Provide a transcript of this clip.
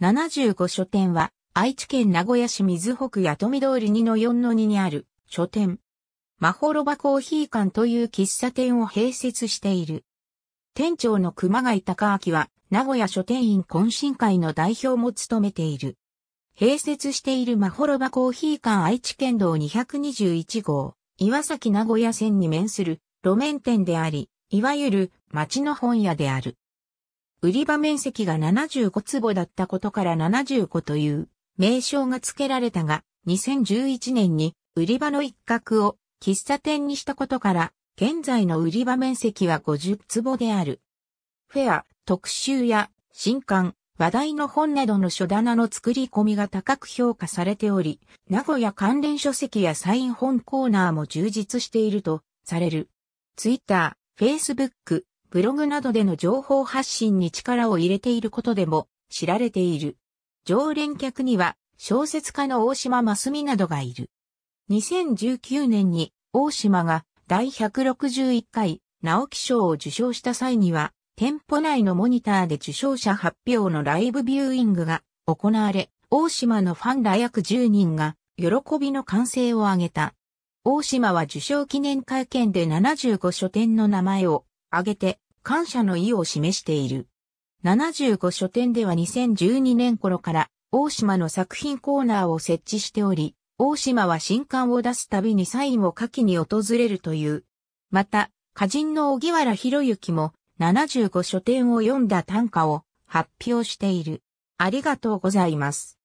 75書店は、愛知県名古屋市水北谷富通り2の4の2にある書店。まほろばコーヒー館という喫茶店を併設している。店長の熊谷隆明は、名古屋書店員懇親会の代表も務めている。併設しているまほろばコーヒー館愛知県道221号、岩崎名古屋線に面する路面店であり、いわゆる町の本屋である。売り場面積が75坪だったことから75という名称が付けられたが、2011年に売り場の一角を喫茶店にしたことから、現在の売り場面積は50坪である。フェア、特集や新刊、話題の本などの書棚の作り込みが高く評価されており、名古屋関連書籍やサイン本コーナーも充実しているとされる。ツイッター、フェイスブック、ブログなどでの情報発信に力を入れていることでも知られている。常連客には小説家の大島真澄などがいる。2019年に大島が第161回直木賞を受賞した際には、店舗内のモニターで受賞者発表のライブビューイングが行われ、大島のファンら約10人が喜びの歓声を上げた。大島は受賞記念会見で75書店の名前を挙げて感謝の意を示している。75書店では2012年頃から大島の作品コーナーを設置しており、大島は新刊を出すたびにサインを書きに訪れるという。また、歌人の小木原博之も75書店を読んだ短歌を発表している。ありがとうございます。